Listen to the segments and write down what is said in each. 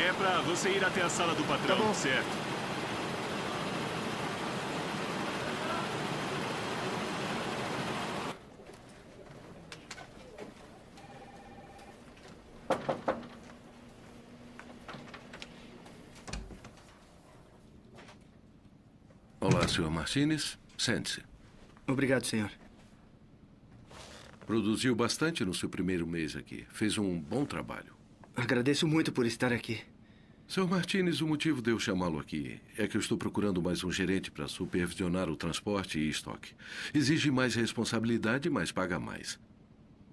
É pra você ir até a sala do patrão. Tá bom. Certo. Olá, Sr. Martinez. Sente-se. Obrigado, senhor. Produziu bastante no seu primeiro mês aqui. Fez um bom trabalho. Agradeço muito por estar aqui. Sr. Martinez, o motivo de eu chamá-lo aqui é que eu estou procurando mais um gerente para supervisionar o transporte e estoque. Exige mais responsabilidade, mas paga mais.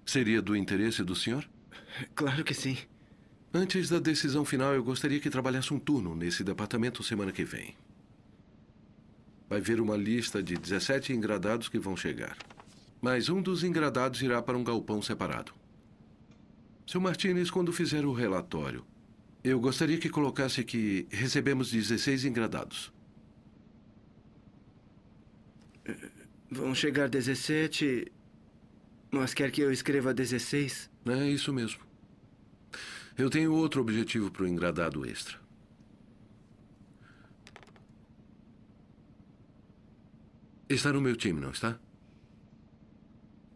Seria do interesse do senhor? Claro que sim. Antes da decisão final, eu gostaria que trabalhasse um turno nesse departamento semana que vem. Vai ver uma lista de 17 engradados que vão chegar. Mas um dos engradados irá para um galpão separado. Seu Martinez, quando fizer o relatório, eu gostaria que colocasse que recebemos 16 engradados. Vão chegar 17. Mas quer que eu escreva 16? É isso mesmo. Eu tenho outro objetivo para o engradado extra. Está no meu time, não está?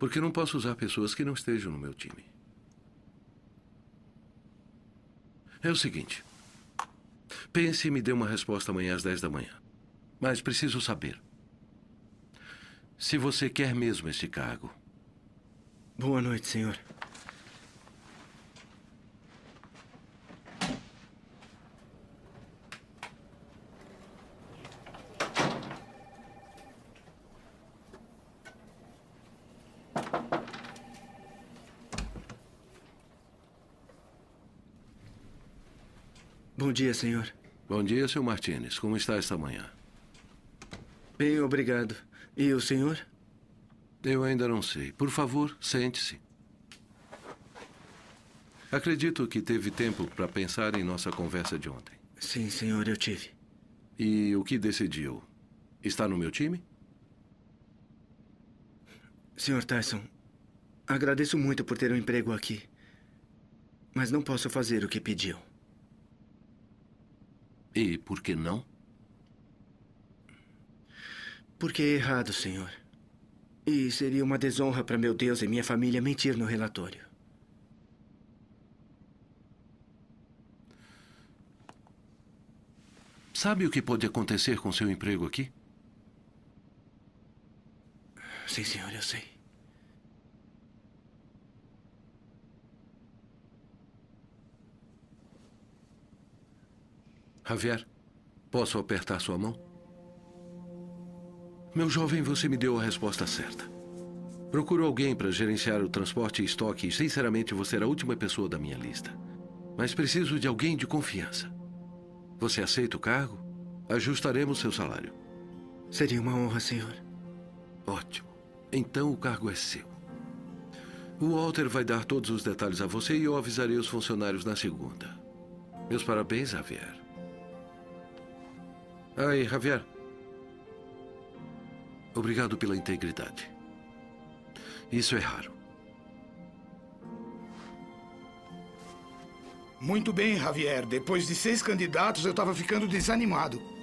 Porque não posso usar pessoas que não estejam no meu time. É o seguinte. Pense e me dê uma resposta amanhã às 10 da manhã. Mas preciso saber. Se você quer mesmo esse cargo. Boa noite, senhor. Bom dia, senhor. Bom dia, seu Martinez. Como está esta manhã? Bem, obrigado. E o senhor? Eu ainda não sei. Por favor, sente-se. Acredito que teve tempo para pensar em nossa conversa de ontem. Sim, senhor, eu tive. E o que decidiu? Está no meu time? Senhor Tyson, agradeço muito por ter um emprego aqui. Mas não posso fazer o que pediu. E por que não? Porque é errado, senhor. E seria uma desonra para meu Deus e minha família mentir no relatório. Sabe o que pode acontecer com seu emprego aqui? Sim, senhor, eu sei. Javier, posso apertar sua mão? Meu jovem, você me deu a resposta certa. Procuro alguém para gerenciar o transporte e estoque e, sinceramente, você era a última pessoa da minha lista. Mas preciso de alguém de confiança. Você aceita o cargo? Ajustaremos seu salário. Seria uma honra, senhor. Ótimo. Então o cargo é seu. O Walter vai dar todos os detalhes a você e eu avisarei os funcionários na segunda. Meus parabéns, Javier. Ai, Javier. Obrigado pela integridade. Isso é raro. Muito bem, Javier. Depois de seis candidatos, eu estava ficando desanimado.